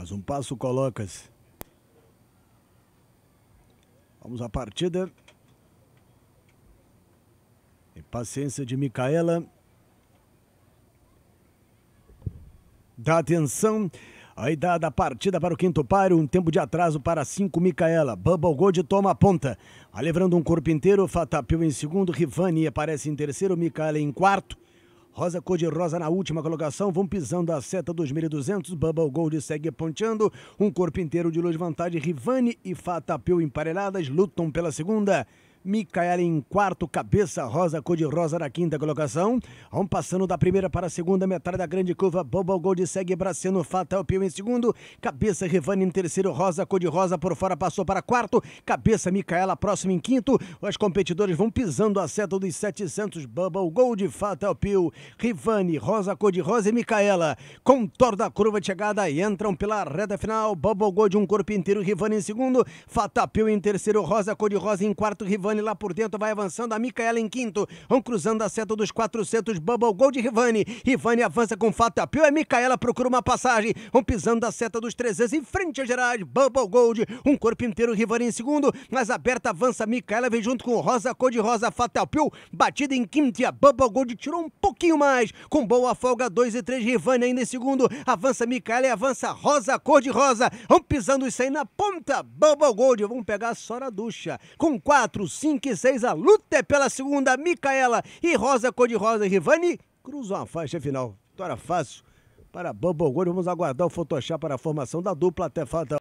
Mais um passo, colocas. Vamos à partida. E paciência de Micaela. Dá atenção. Aí dá da partida para o quinto páreo, um tempo de atraso para cinco Micaela. Bubble Gold toma a ponta. Alevrando um corpo inteiro, Fatapil em segundo, Rivani aparece em terceiro, Micaela em quarto. Rosa cor-de-rosa na última colocação, vão pisando a seta 2200, Bubble Gold segue ponteando, um corpo inteiro de luz vantagem, Rivani e Fatapeu emparelhadas lutam pela segunda. Micaela em quarto, Cabeça Rosa, cor de rosa na quinta colocação. Vão passando da primeira para a segunda metade da grande curva. Bobo Gold segue Braceno, Fatal Pio em segundo. Cabeça Rivani em terceiro, Rosa, cor de rosa por fora, passou para quarto. Cabeça Micaela próximo em quinto. Os competidores vão pisando a seta dos 700. Bubble Gold, Fatal Pio, Rivani, Rosa, cor de rosa e Micaela. Contorna a curva de chegada e entram pela reta final. Bubble Gold um corpo inteiro, Rivani em segundo. Fatal Pio em terceiro, Rosa, cor de rosa em quarto, Rivani Rivani lá por dentro, vai avançando. A Micaela em quinto. Vão cruzando a seta dos 400. Bubble Gol de Rivani. Rivani avança com fato a pio. A é Micaela procura uma passagem. Vão pisando a seta dos 300. Em frente a Gerais, Bubble Gold. Um corpo inteiro. Rivani em segundo. Mas aberta avança. Micaela vem junto com Rosa Cor de Rosa. Fatal Pio. Batida em quinto. E a Bubble Gold tirou um pouquinho mais. Com boa folga. 2 e 3. Rivani ainda em segundo. Avança Micaela e avança Rosa Cor de Rosa. Vão pisando isso aí na ponta. Bubble Gold. vamos pegar a Sora Ducha. Com 4, 5 e 6, a luta é pela segunda, Micaela e Rosa Cor-de-Rosa e Rivani cruzam a faixa final. Vitória fácil para Bambogolho. Vamos aguardar o Photoshop para a formação da dupla até falta.